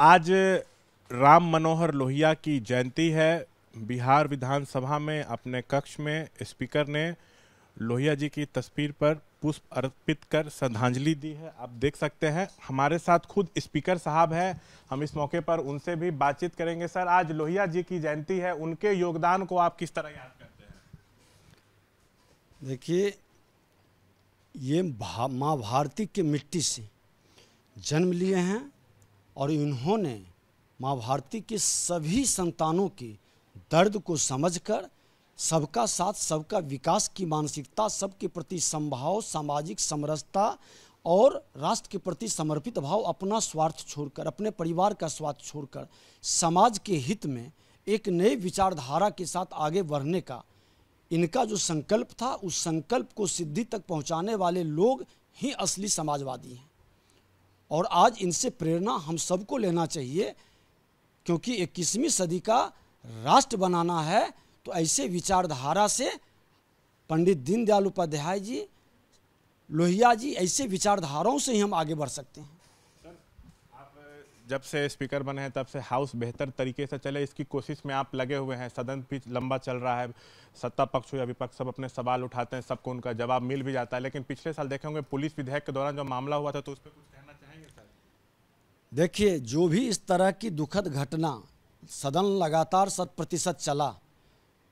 आज राम मनोहर लोहिया की जयंती है बिहार विधानसभा में अपने कक्ष में स्पीकर ने लोहिया जी की तस्वीर पर पुष्प अर्पित कर श्रद्धांजलि दी है आप देख सकते हैं हमारे साथ खुद स्पीकर साहब हैं हम इस मौके पर उनसे भी बातचीत करेंगे सर आज लोहिया जी की जयंती है उनके योगदान को आप किस तरह याद करते हैं देखिए ये माँ भारती की मिट्टी से जन्म लिए हैं और इन्होंने माँ भारती के सभी संतानों के दर्द को समझकर सबका साथ सबका विकास की मानसिकता सबके प्रति संभाव सामाजिक समरसता और राष्ट्र के प्रति समर्पित भाव अपना स्वार्थ छोड़कर अपने परिवार का स्वार्थ छोड़कर समाज के हित में एक नए विचारधारा के साथ आगे बढ़ने का इनका जो संकल्प था उस संकल्प को सिद्धि तक पहुंचाने वाले लोग ही असली समाजवादी हैं और आज इनसे प्रेरणा हम सबको लेना चाहिए क्योंकि इक्कीसवीं सदी का राष्ट्र बनाना है तो ऐसे विचारधारा से पंडित दीनदयाल उपाध्याय जी लोहिया जी ऐसे विचारधाराओं से ही हम आगे बढ़ सकते हैं सर आप जब से स्पीकर बने हैं तब से हाउस बेहतर तरीके से चले इसकी कोशिश में आप लगे हुए हैं सदन भी लंबा चल रहा है सत्ता पक्ष हो या विपक्ष सब अपने सवाल उठाते हैं सबको उनका जवाब मिल भी जाता है लेकिन पिछले साल देखे होंगे पुलिस विधेयक के दौरान जो मामला हुआ था तो उस पर कुछ देखिए जो भी इस तरह की दुखद घटना सदन लगातार शत प्रतिशत चला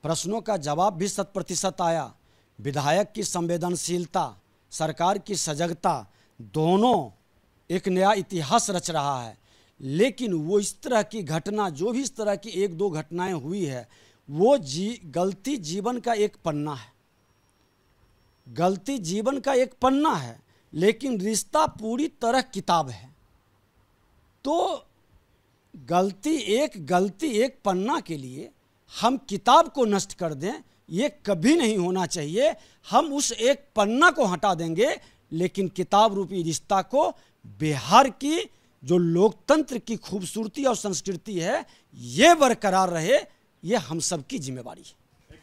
प्रश्नों का जवाब भी शत प्रतिशत आया विधायक की संवेदनशीलता सरकार की सजगता दोनों एक नया इतिहास रच रहा है लेकिन वो इस तरह की घटना जो भी इस तरह की एक दो घटनाएं हुई है वो जी गलती जीवन का एक पन्ना है गलती जीवन का एक पन्ना है लेकिन रिश्ता पूरी तरह किताब है तो गलती एक गलती एक पन्ना के लिए हम किताब को नष्ट कर दें ये कभी नहीं होना चाहिए हम उस एक पन्ना को हटा देंगे लेकिन किताब रूपी रिश्ता को बिहार की जो लोकतंत्र की खूबसूरती और संस्कृति है ये बरकरार रहे ये हम सब की जिम्मेवारी है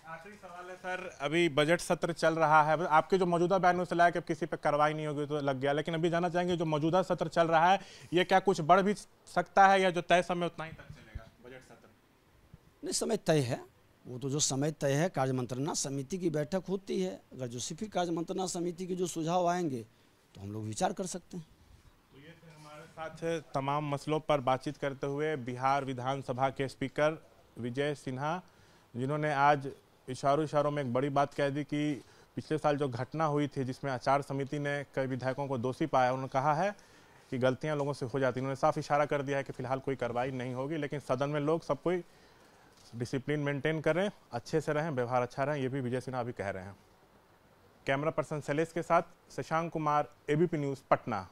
आखिरी सवाल है सर अभी बजट सत्र चल रहा है आपके जो मौजूदा बयान से लाया कि अब किसी पर कार्रवाई नहीं होगी तो लग गया लेकिन अभी जाना चाहेंगे जो मौजूदा सत्र चल रहा है ये क्या कुछ बढ़ भी सकता है या जो तय समय उतना ही तक चलेगा बजट सत्र नहीं समय तय है वो तो जो समय तय है कार्य मंत्रणा समिति की बैठक होती है अगर जो सिफिक कार्य मंत्रणा समिति के जो सुझाव आएंगे तो हम लोग विचार कर सकते हैं तो हमारे साथ तमाम मसलों पर बातचीत करते हुए बिहार विधानसभा के स्पीकर विजय सिन्हा जिन्होंने आज इशारों इशारों में एक बड़ी बात कह दी कि पिछले साल जो घटना हुई थी जिसमें आचार समिति ने कई विधायकों को दोषी पाया उन्होंने कहा है कि गलतियां लोगों से हो जाती उन्होंने साफ इशारा कर दिया है कि फिलहाल कोई कार्रवाई नहीं होगी लेकिन सदन में लोग सब कोई डिसिप्लिन मेंटेन करें अच्छे से रहें व्यवहार अच्छा रहें ये भी विजय सिन्हा अभी कह रहे हैं कैमरा पर्सन शैलेश के साथ शशांक कुमार एबीपी न्यूज़ पटना